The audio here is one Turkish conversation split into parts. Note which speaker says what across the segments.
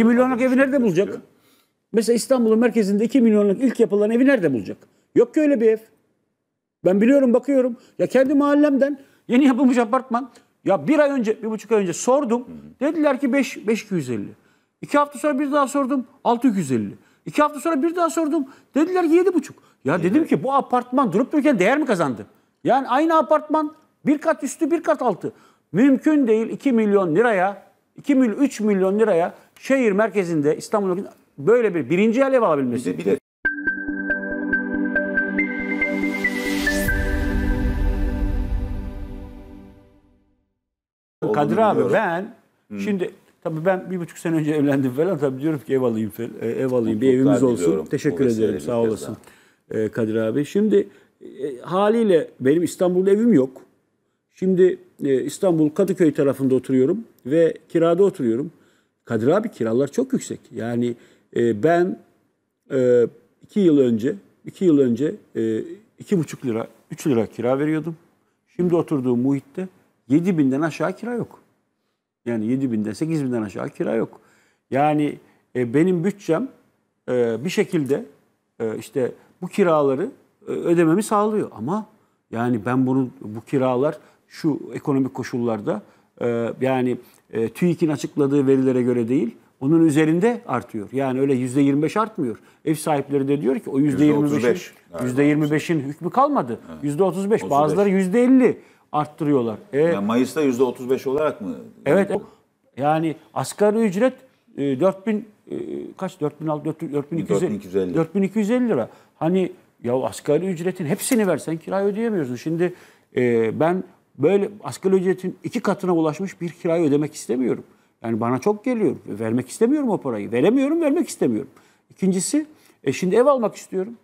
Speaker 1: 2 milyonluk evi nerede bulacak? Mesela İstanbul'un merkezinde 2 milyonluk ilk yapılan evi nerede bulacak? Yok ki öyle bir ev. Ben biliyorum bakıyorum. Ya kendi mahallemden yeni yapılmış apartman. Ya bir ay önce, bir buçuk ay önce sordum. Dediler ki 5, 5250. İki hafta sonra bir daha sordum. 6250. İki hafta sonra bir daha sordum. Dediler ki yedi buçuk. Ya evet. dedim ki bu apartman durup dururken değer mi kazandı? Yani aynı apartman bir kat üstü bir kat altı. Mümkün değil 2 milyon liraya, 2 milyon, 3 milyon liraya şehir merkezinde İstanbul'un böyle bir birinci alev alabilmesi. Bir de, bir de Kadir abi ben hmm. şimdi tabii ben bir buçuk sene önce evlendim falan tabii diyorum ki ev alayım e, ev alayım bir evimiz olsun. Biliyorum. Teşekkür o ederim sağ olasın ee, Kadir abi. Şimdi e, haliyle benim İstanbul'da evim yok. Şimdi e, İstanbul Kadıköy tarafında oturuyorum ve kirada oturuyorum. Kadir abi kiralar çok yüksek. Yani e, ben e, iki yıl önce iki yıl önce e, iki buçuk lira, üç lira kira veriyordum. Şimdi oturduğum muhitte yedi binden aşağı kira yok. Yani yedi binden, sekiz binden aşağı kira yok. Yani e, benim bütçem e, bir şekilde e, işte bu kiraları e, ödememi sağlıyor. Ama yani ben bunu bu kiralar şu ekonomik koşullarda ee, yani e, TÜİK'in açıkladığı verilere göre değil, onun üzerinde artıyor. Yani öyle %25 artmıyor. Ev sahipleri de diyor ki o %25'in %25'in hükmü kalmadı. Evet. %35, %35. bazıları %50 arttırıyorlar. E, yani Mayıs'ta
Speaker 2: %35 olarak mı?
Speaker 1: Evet. Yani asgari ücret 4000 e, e, kaç 4600 4250 4250 lira. Hani ya asgari ücretin hepsini versen kira ödeyemiyorsun. Şimdi ben böyle asgari ücretin iki katına ulaşmış bir kirayı ödemek istemiyorum. Yani bana çok geliyor. Vermek istemiyorum o parayı. Veremiyorum, vermek istemiyorum. İkincisi, e şimdi ev almak istiyorum.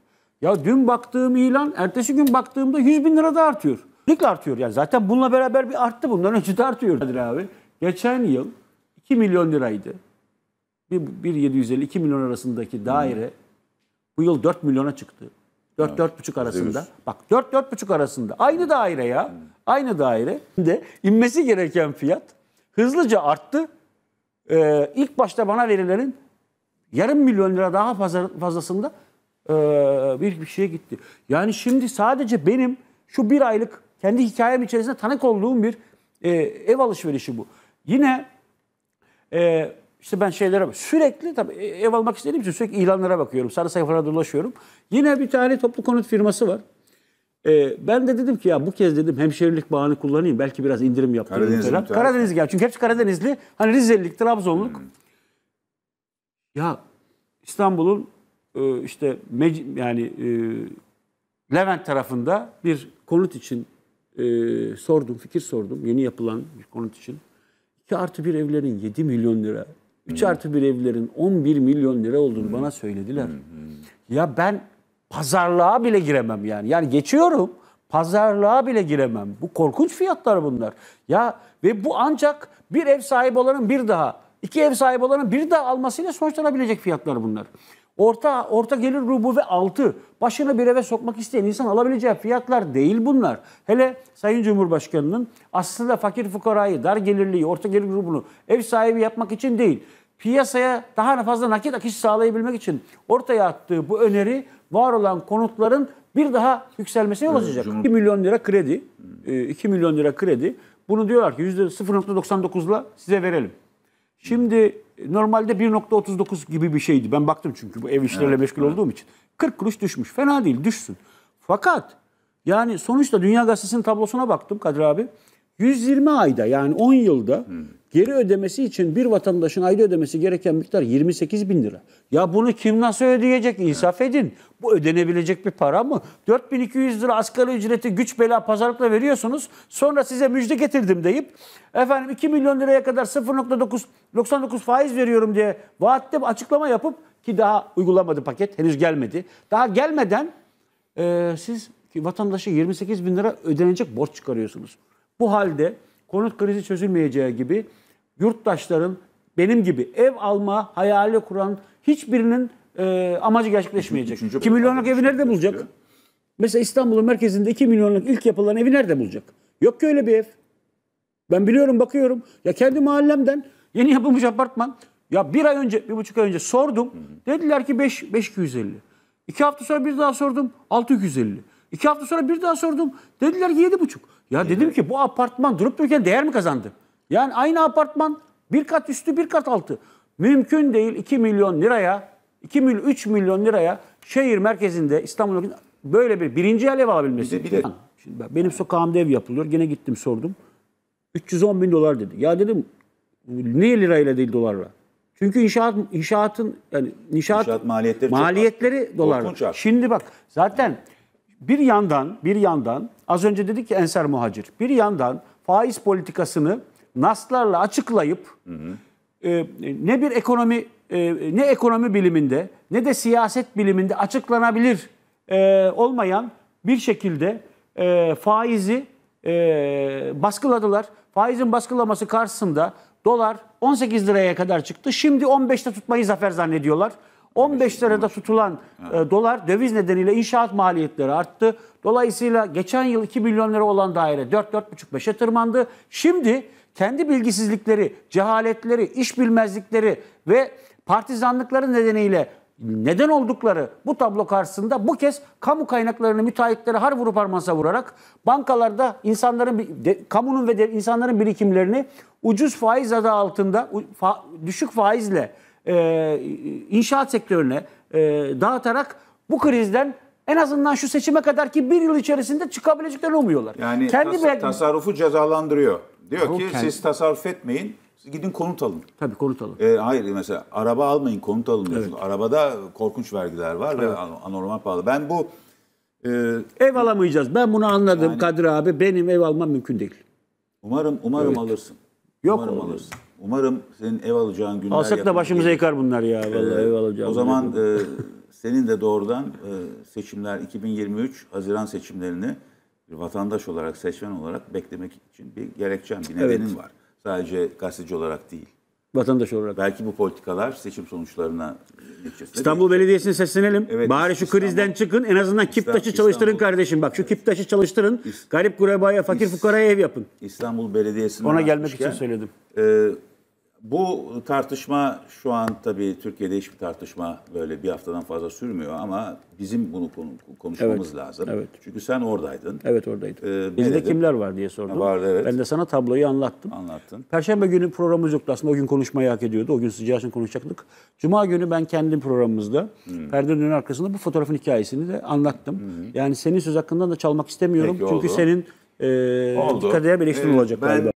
Speaker 1: Ya dün baktığım ilan, ertesi gün baktığımda 100 bin lira da artıyor. Kesinlikle artıyor. Yani zaten bununla beraber bir arttı. Bundan önce de artıyor. Kadir abi. Geçen yıl 2 milyon liraydı. 1, 750 2 milyon arasındaki daire hmm. bu yıl 4 milyona çıktı. 4-4,5 arasında. Bak 4-4,5 arasında. Aynı daire ya. Hmm. Aynı daire. De inmesi gereken fiyat hızlıca arttı. Ee, ilk başta bana verilenin yarım milyon lira daha fazlasında e, bir, bir şeye gitti. Yani şimdi sadece benim şu bir aylık kendi hikayem içerisinde tanık olduğum bir e, ev alışverişi bu. Yine e, işte ben şeylere sürekli tabii e, ev almak istediğim için sürekli ilanlara bakıyorum. Sarı sayfalara dolaşıyorum. Yine bir tane toplu konut firması var. Ee, ben de dedim ki ya bu kez dedim hemşerilik bağını kullanayım. Belki biraz indirim yaptırırım Karadenizli. falan. Karadenizli gel. Çünkü hepsi Karadenizli. Hani Rizelilik, Trabzonluk. Hmm. Ya İstanbul'un e, işte yani e, Levent tarafında bir konut için sordum, fikir sordum. Yeni yapılan bir konut için. 2 artı bir evlerin 7 milyon lira 3 artı 1 evlerin 11 milyon lira olduğunu bana söylediler. Ya ben pazarlığa bile giremem yani. Yani geçiyorum. Pazarlığa bile giremem. Bu korkunç fiyatlar bunlar. Ya ve bu ancak bir ev sahibi olanın bir daha, iki ev sahibi olanın bir daha almasıyla sonuçlanabilecek fiyatlar bunlar. Orta orta gelir grubu ve altı başına bir eve sokmak isteyen insan alabileceği fiyatlar değil bunlar. Hele Sayın Cumhurbaşkanı'nın aslında fakir fukarayı, dar gelirliyi, orta gelir grubunu ev sahibi yapmak için değil, piyasaya daha fazla nakit akış sağlayabilmek için ortaya attığı bu öneri var olan konutların bir daha yükselmesine yol ee, açacak. Cumhur... 2 milyon lira kredi, 2 e, milyon lira kredi. Bunu diyorlar ki %0.99'la size verelim. Şimdi e, normalde 1.39 gibi bir şeydi. Ben baktım çünkü bu ev işleriyle evet, meşgul evet. olduğum için. 40 kuruş düşmüş. Fena değil düşsün. Fakat yani sonuçta Dünya Gazetesi'nin tablosuna baktım Kadir abi. 120 ayda yani 10 yılda hmm. geri ödemesi için bir vatandaşın ayda ödemesi gereken miktar 28 bin lira. Ya bunu kim nasıl ödeyecek? İnsaf edin. Bu ödenebilecek bir para mı? 4200 lira asgari ücreti güç bela pazarlıkla veriyorsunuz. Sonra size müjde getirdim deyip efendim 2 milyon liraya kadar 0.99 faiz veriyorum diye vaatte açıklama yapıp ki daha uygulamadı paket henüz gelmedi. Daha gelmeden e, siz vatandaşa 28 bin lira ödenecek borç çıkarıyorsunuz. Bu halde konut krizi çözülmeyeceği gibi yurttaşların benim gibi ev alma hayali kuran hiçbirinin e, amacı gerçekleşmeyecek. 2 milyonluk evi nerede bulacak? Mesela İstanbul'un merkezinde 2 milyonluk ilk yapılan evi nerede bulacak? Yok ki öyle bir ev. Ben biliyorum bakıyorum. Ya kendi mahallemden yeni yapılmış apartman. Ya bir ay önce, bir buçuk ay önce sordum. Dediler ki 5, 5250. İki hafta sonra bir daha sordum. 6250. İki hafta sonra bir daha sordum. Dediler ki yedi ya evet. dedim ki bu apartman durup dururken değer mi kazandı? Yani aynı apartman bir kat üstü bir kat altı. Mümkün değil 2 milyon liraya, 2 milyon, 3 milyon liraya şehir merkezinde İstanbul'da böyle bir birinci el ev alabilmesi. Bir de, bir de. Şimdi benim sokağımda ev yapılıyor. Gene gittim sordum. 310 bin dolar dedi. Ya dedim niye lirayla değil dolarla? Çünkü inşaat inşaatın yani inşaat, inşaat maliyetleri, maliyetleri dolarla. Şimdi bak zaten bir yandan bir yandan Az önce dedik ki enser Muhacir. Bir yandan faiz politikasını naslarla açıklayıp hı hı. E, ne bir ekonomi e, ne ekonomi biliminde ne de siyaset biliminde açıklanabilir e, olmayan bir şekilde e, faizi e, baskıladılar. Faizin baskılaması karşısında dolar 18 liraya kadar çıktı. Şimdi 15'te tutmayı zafer zannediyorlar. 15 lirada tutulan e, dolar döviz nedeniyle inşaat maliyetleri arttı. Dolayısıyla geçen yıl 2 milyon lira olan daire 4-4,5-5'e tırmandı. Şimdi kendi bilgisizlikleri, cehaletleri, iş bilmezlikleri ve partizanlıkları nedeniyle neden oldukları bu tablo karşısında bu kez kamu kaynaklarını müteahhitlere har vurup harmansa vurarak bankalarda insanların de, kamunun ve de, insanların birikimlerini ucuz faiz adı altında fa, düşük faizle e, inşaat sektörüne e, dağıtarak bu krizden en azından şu seçime kadar ki bir yıl içerisinde çıkabileceklerini umuyorlar. Yani Kendi tas-
Speaker 2: tasarrufu cezalandırıyor. Diyor ki kendi. siz tasarruf etmeyin, siz gidin konut alın. Tabii konut alın. Ee, hayır mesela araba almayın, konut alın diyorsun. Evet. Arabada korkunç vergiler var evet. ve anormal pahalı. Ben bu... E... Ev alamayacağız. Ben bunu anladım yani... Kadir abi. Benim ev almam mümkün değil. Umarım umarım evet. alırsın. Yok umarım alırsın. Umarım senin ev alacağın günler Alsak da başımıza yıkar
Speaker 1: bunlar ya vallahi ee, ev alacağım. O zaman
Speaker 2: e, senin de doğrudan e, seçimler 2023 Haziran seçimlerini bir vatandaş olarak, seçmen olarak beklemek için bir gerekçen, bir nedenin Evet. var. Sadece gazeteci olarak değil vatandaş olarak. Belki bu politikalar seçim sonuçlarına İstanbul Belediyesi'ne seslenelim. Evet, Bari şu İstanbul, krizden çıkın. En azından kip taşı çalıştırın İstanbul,
Speaker 1: kardeşim. Bak şu kip taşı çalıştırın. garip kurabaya, fakir is, fukaraya ev yapın.
Speaker 2: İstanbul Belediyesi'ne Ona gelmek için söyledim. E, bu tartışma şu an tabii Türkiye'de hiçbir tartışma böyle bir haftadan fazla sürmüyor ama bizim bunu konuşmamız evet, lazım. Evet. Çünkü sen oradaydın. Evet oradaydım. Ee, Bizde kimler var diye sordum. Vardı, evet. Ben
Speaker 1: de sana tabloyu anlattım. Anlattın. Perşembe günü programımız yoktu aslında o gün konuşmayı hak ediyordu. O gün sıcağı için konuşacaktık. Cuma günü ben kendim programımızda hmm. perdenin arkasında bu fotoğrafın hikayesini de anlattım. Hmm. Yani senin söz hakkından da çalmak istemiyorum. Peki, Çünkü oldu. senin e, dikkat eden bir eleştirim ee, olacak ben, galiba.